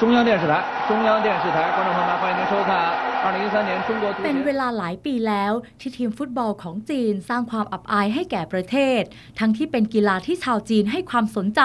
中央电视台，中央电视台，观众朋友们，欢迎您收看เป็นเวลาหลายปีแล้วที่ทีมฟุตบอลของจีนสร้างความอับอายให้แก่ประเทศ ทั้งที่เป็นกีฬาที่ชาวจีนให้ความสนใจ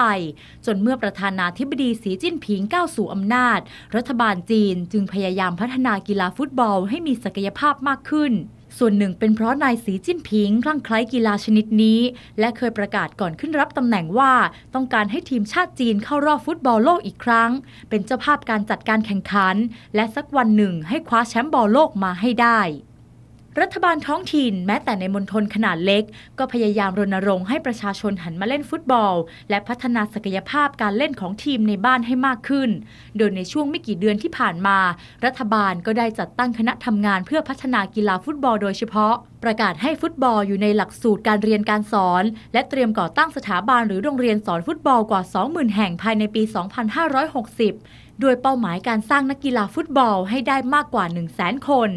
จนเมื่อประธานาธิบดีสีจิ้นผิงก้าวสู่อำนาจ รัฐบาลจีนจึงพยายามพัฒนากีฬาฟุตบอลให้มีศักยภาพมากขึ้นส่วนหนึ่งเป็นเพราะนายสีจิ้นผิงคลั่งไคล้กีฬาชนิดนี้ และเคยประกาศก่อนขึ้นรับตำแหน่งว่า ต้องการให้ทีมชาติจีนเข้ารอบฟุตบอลโลกอีกครั้ง เป็นเจ้าภาพการจัดการแข่งขัน และสักวันหนึ่งให้คว้าแชมป์บอลโลกมาให้ได้รัฐบาลท้องถิ่น แม้แต่ในมณฑลขนาดเล็ก ก็พยายามรณรงค์ให้ประชาชนหันมาเล่นฟุตบอล และพัฒนาศักยภาพการเล่นของทีมในบ้านให้มากขึ้น โดยในช่วงไม่กี่เดือนที่ผ่านมา รัฐบาลก็ได้จัดตั้งคณะทำงานเพื่อพัฒนากีฬาฟุตบอลโดยเฉพาะ ประกาศให้ฟุตบอลอยู่ในหลักสูตรการเรียนการสอน และเตรียมก่อตั้งสถาบันหรือโรงเรียนสอนฟุตบอลกว่า 20,000 แห่งภายในปี 2560 โดยเป้าหมายการสร้างนักกีฬาฟุตบอลให้ได้มากกว่า 1 0 0 0 0 0คน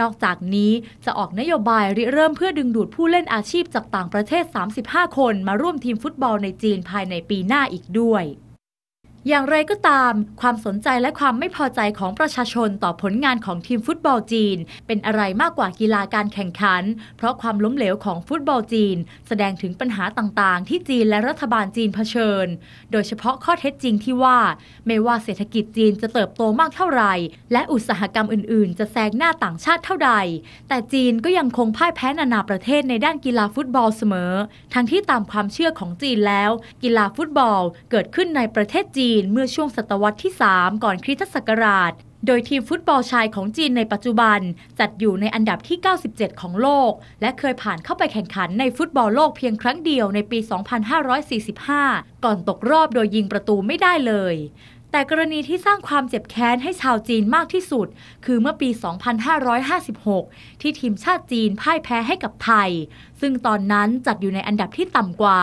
นอกจากนี้จะออกนโยบาย ริเริ่มเพื่อดึงดูดผู้เล่นอาชีพจากต่างประเทศ 35 คนมาร่วมทีมฟุตบอลในจีนภายในปีหน้าอีกด้วยอย่างไรก็ตามความสนใจและความไม่พอใจของประชาชนต่อผลงานของทีมฟุตบอลจีน เป็นอะไรมากกว่ากีฬาการแข่งขัน เพราะความล้มเหลวของฟุตบอลจีน แสดงถึงปัญหาต่างๆ ที่จีนและรัฐบาลจีนเผชิญ โดยเฉพาะข้อเท็จจริงที่ว่า ไม่ว่าเศรษฐกิจจีนจะเติบโตมากเท่าไหร่ และอุตสาหกรรมอื่นๆ จะแซงหน้าต่างชาติเท่าใด แต่จีนก็ยังคงพ่ายแพ้นานาประเทศในด้านกีฬาฟุตบอลเสมอ ทั้งที่ตามความเชื่อของจีนแล้ว กีฬาฟุตบอลเกิดขึ้นในประเทศจีนนเมื่อช่วงศตวรรษที่ 3 ก่อนคริสตศักราช โดยทีมฟุตบอลชายของจีนในปัจจุบันจัดอยู่ในอันดับที่ 97 ของโลก และเคยผ่านเข้าไปแข่งขันในฟุตบอลโลกเพียงครั้งเดียวในปี 2545 ก่อนตกรอบโดยยิงประตูไม่ได้เลยแต่กรณีที่สร้างความเจ็บแค้นให้ชาวจีนมากที่สุด คือเมื่อปี 2556 ที่ทีมชาติจีนพ่ายแพ้ให้กับไทย ซึ่งตอนนั้นจัดอยู่ในอันดับที่ต่ำกว่า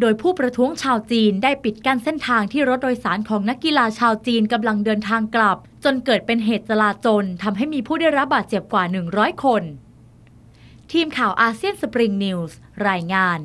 โดยผู้ประท้วงชาวจีนได้ปิดกั้นเส้นทางที่รถโดยสารของนักกีฬาชาวจีนกำลังเดินทางกลับ จนเกิดเป็นเหตุจลาจลทำให้มีผู้ได้รับบาดเจ็บกว่า 100 คน ทีมข่าวอาเซียนสปริงนิวส์ รายงาน